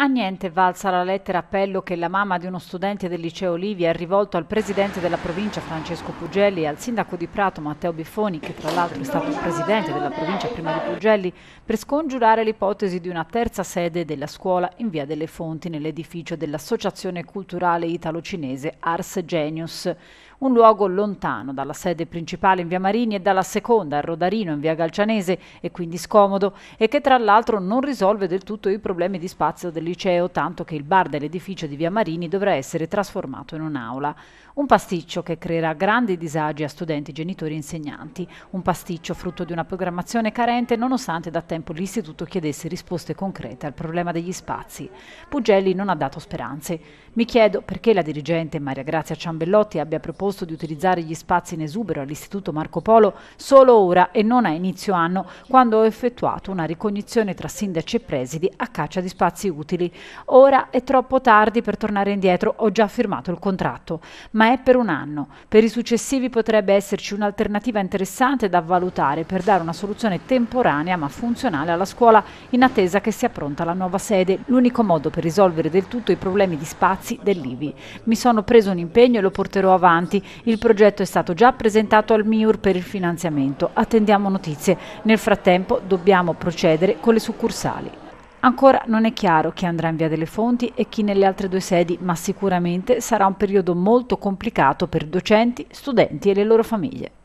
A niente valsa la lettera appello che la mamma di uno studente del liceo Olivia ha rivolto al presidente della provincia Francesco Pugelli e al sindaco di Prato Matteo Biffoni, che tra l'altro è stato il presidente della provincia prima di Pugelli, per scongiurare l'ipotesi di una terza sede della scuola in via delle Fonti nell'edificio dell'associazione culturale italo-cinese Ars Genius, un luogo lontano dalla sede principale in via Marini e dalla seconda a Rodarino in via Galcianese e quindi scomodo e che tra l'altro non risolve del tutto i problemi di spazio dell'istituzione liceo, tanto che il bar dell'edificio di Via Marini dovrà essere trasformato in un'aula. Un pasticcio che creerà grandi disagi a studenti, genitori e insegnanti. Un pasticcio frutto di una programmazione carente nonostante da tempo l'istituto chiedesse risposte concrete al problema degli spazi. Pugelli non ha dato speranze. Mi chiedo perché la dirigente Maria Grazia Ciambellotti abbia proposto di utilizzare gli spazi in esubero all'Istituto Marco Polo solo ora e non a inizio anno, quando ho effettuato una ricognizione tra sindaci e presidi a caccia di spazi utili. Ora è troppo tardi per tornare indietro, ho già firmato il contratto, ma è per un anno. Per i successivi potrebbe esserci un'alternativa interessante da valutare per dare una soluzione temporanea ma funzionale alla scuola in attesa che sia pronta la nuova sede. L'unico modo per risolvere del tutto i problemi di spazi ragazzi dell'IVI. Mi sono preso un impegno e lo porterò avanti. Il progetto è stato già presentato al MIUR per il finanziamento. Attendiamo notizie. Nel frattempo dobbiamo procedere con le succursali. Ancora non è chiaro chi andrà in via delle fonti e chi nelle altre due sedi, ma sicuramente sarà un periodo molto complicato per docenti, studenti e le loro famiglie.